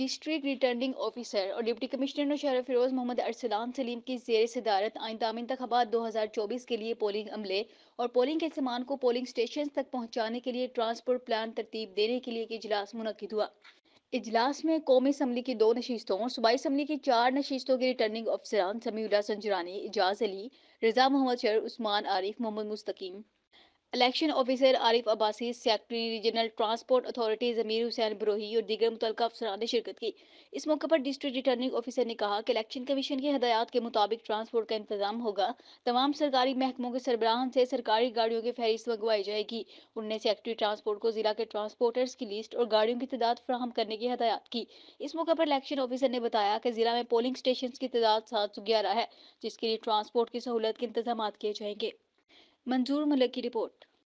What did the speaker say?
district returning officer और deputy commissioner शहर फिरोज मोहम्मद अरसलान सलीम की जेर सदारत आइंदा इंतबात दो हज़ार चौबीस के लिए पोलिंग अमले और पोलिंग के सामान को पोलिंग स्टेशन तक पहुँचाने के लिए ट्रांसपोर्ट प्लान तरतीब देने के लिए इजलास मनद हुआ इजलास में कौमी असम्बली की दो नशितों और सूबाई असम्बली की चार नशितों के रिटर्निंग अफसरान Samiullah Sanjrani Ejaz Ali Raza Mohammad Sher Usman Arif Mohammad Mustaqeem election officer Arif Abbasi secretary regional transport authority Zameer Hussain Brohi और दीगर मुतल अफसरान ने शिरकत की इस मौके पर डिस्ट्रिक्ट रिटर्निंग ऑफिसर ने कहा कि इलेक्शन कमीशन की हदायत के मुताबिक ट्रांसपोर्ट का इंतजाम होगा तमाम सरकारी महकमों के सरबराहान से सरकारी गाड़ियों की फहरिस्त मंगवाई जाएगी उन्होंने सेक्रेटरी ट्रांसपोर्ट को जिला के ट्रांसपोर्टर्स की लिस्ट और गाड़ियों की तादाद फ्राहम करने की हदायत की इस मौके पर इलेक्शन ऑफिसर ने बताया कि जिला में पोलिंग स्टेशन की तादाद सात सौ ग्यारह है जिसके लिए ट्रांसपोर्ट की सहूलत के इंतजाम किए जाएंगे मंजूर मलिक की रिपोर्ट